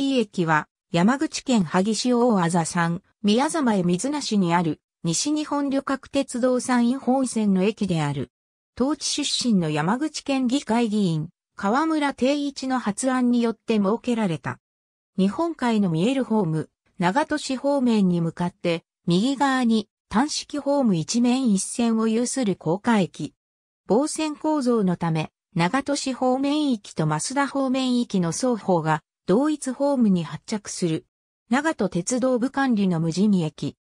E 駅は、山口県萩市大あざ山、宮沢へ水無しにある、西日本旅客鉄道山陰本線の駅である。当地出身の山口県議会議員、河村定一の発案によって設けられた。日本海の見えるホーム、長門市方面に向かって、右側に単式ホーム一面一線を有する高架駅。防線構造のため、長門市方面域と増田方面域の双方が同一ホームに発着する、長門鉄道部管理の無人駅。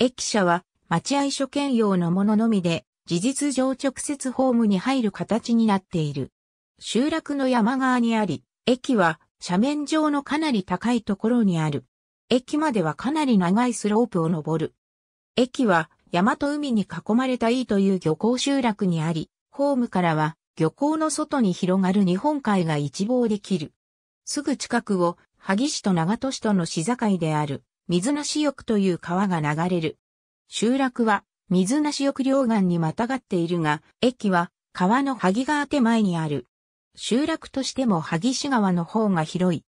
駅舎は、待合所兼用のもののみで、事実上直接ホームに入る形になっている。集落の山側にあり、駅は斜面上のかなり高いところにある。駅まではかなり長いスロープを登る。駅は山と海に囲まれた E という漁港集落にあり、ホームからは漁港の外に広がる日本海が一望できる。すぐ近くを、萩市と長戸市との市境である、水無し浴という川が流れる。集落は、水無し浴両岸にまたがっているが、駅は、川の萩川手前にある。集落としても萩市川の方が広い。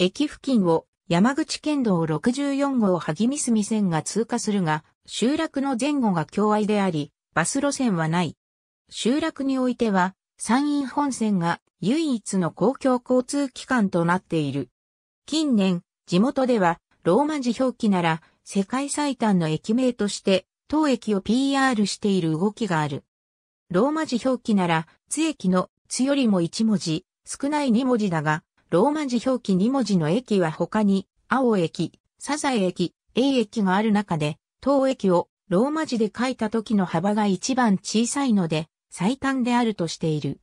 駅付近を、山口県道64号萩三隅線が通過するが、集落の前後が境界であり、バス路線はない。集落においては、山陰本線が唯一の公共交通機関となっている。近年、地元ではローマ字表記なら世界最短の駅名として当駅を PR している動きがある。ローマ字表記なら津駅の津よりも1文字、少ない2文字だが、ローマ字表記2文字の駅は他に青駅、サザエ駅、A 駅がある中で、当駅をローマ字で書いた時の幅が一番小さいので、最短であるとしている。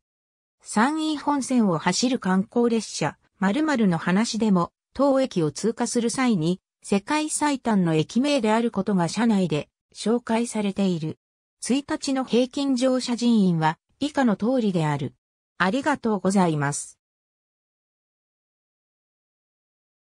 山陰本線を走る観光列車、〇〇の話でも、当駅を通過する際に、世界最短の駅名であることが社内で紹介されている。1日の平均乗車人員は以下の通りである。ありがとうございます。